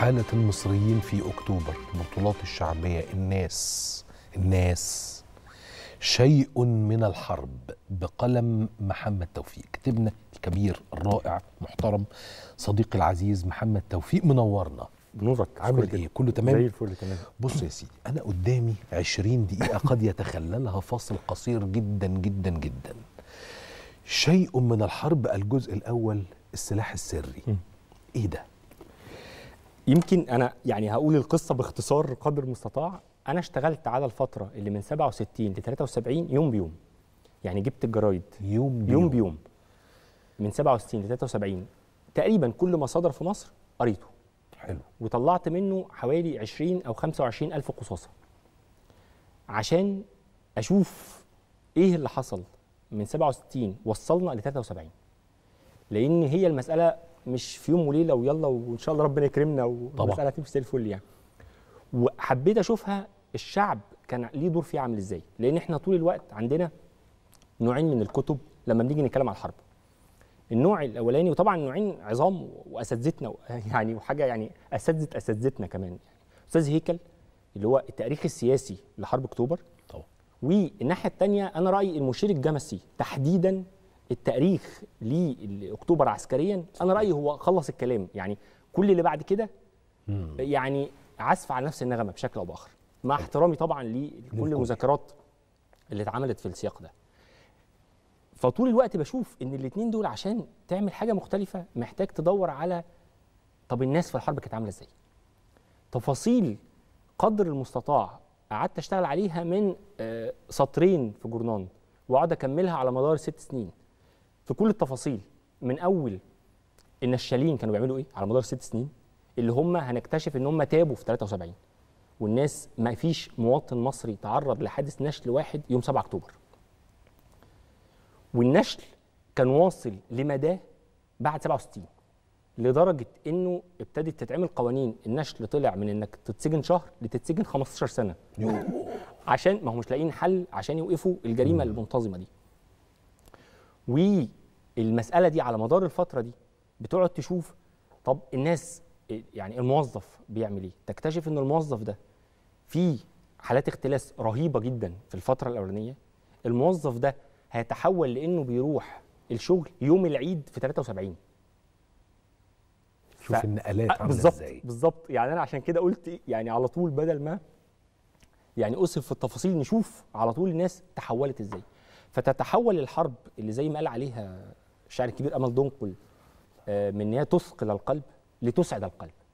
حالة المصريين في أكتوبر البطولات الشعبية الناس الناس شيء من الحرب بقلم محمد توفيق كتبنا الكبير الرائع محترم صديقي العزيز محمد توفيق منورنا نورك عامل ايه كله تمام زي الفل تمام بص يا سيدي انا قدامي 20 دقيقه قد يتخللها فاصل قصير جدا جدا جدا شيء من الحرب الجزء الاول السلاح السري ايه ده يمكن انا يعني هقول القصه باختصار قدر المستطاع انا اشتغلت على الفتره اللي من 67 ل 73 يوم بيوم يعني جبت الجرايد يوم بيوم, يوم بيوم من 67 ل 73 تقريبا كل ما صدر في مصر قريته حلو وطلعت منه حوالي 20 او 25 الف قصاصه عشان اشوف ايه اللي حصل من 67 وصلنا ل 73 لان هي المساله مش في يوم وليله ويلا وان شاء الله ربنا يكرمنا ومساله هتمشي زي الفل يعني وحبيت اشوفها الشعب كان ليه دور فيها عامل ازاي لان احنا طول الوقت عندنا نوعين من الكتب لما بنيجي نتكلم على الحرب النوع الاولاني وطبعا نوعين عظام واساتذتنا يعني وحاجه يعني اساتذه اساتذتنا كمان يعني. استاذ هيكل اللي هو التاريخ السياسي لحرب اكتوبر طبعا والناحيه الثانيه انا رايي المشير الجمسي تحديدا التاريخ لاكتوبر عسكريا انا رايي هو خلص الكلام يعني كل اللي بعد كده يعني عزف على نفس النغمه بشكل او باخر مع طيب. احترامي طبعا لكل المذاكرات اللي اتعملت في السياق ده فطول الوقت بشوف ان الاثنين دول عشان تعمل حاجه مختلفه محتاج تدور على طب الناس في الحرب كانت عامله ازاي تفاصيل قدر المستطاع قعدت اشتغل عليها من آه، سطرين في جورنان واقعد اكملها على مدار ست سنين في كل التفاصيل من اول النشالين كانوا بيعملوا ايه على مدار ست سنين اللي هم هنكتشف ان هم تابوا في 73 والناس ما فيش مواطن مصري تعرض لحادث نشل واحد يوم 7 اكتوبر والنشل كان واصل لمداه بعد 67 لدرجه انه ابتدت تتعمل قوانين النشل طلع من انك تتسجن شهر لتتسجن 15 سنه عشان ما هم مش لاقيين حل عشان يوقفوا الجريمه المنتظمه دي المساله دي على مدار الفتره دي بتقعد تشوف طب الناس يعني الموظف بيعمل ايه تكتشف ان الموظف ده في حالات اختلاس رهيبه جدا في الفتره الاولانيه الموظف ده هيتحول لانه بيروح الشغل يوم العيد في 73 شوف ف... النقلات آه، عامله بالزبط ازاي بالظبط يعني انا عشان كده قلت يعني على طول بدل ما يعني اسف في التفاصيل نشوف على طول الناس تحولت ازاي فتتحول الحرب اللي زي ما قال عليها الشاعر الكبير امل دنقل آه، من هي تثقل القلب لتسعد القلب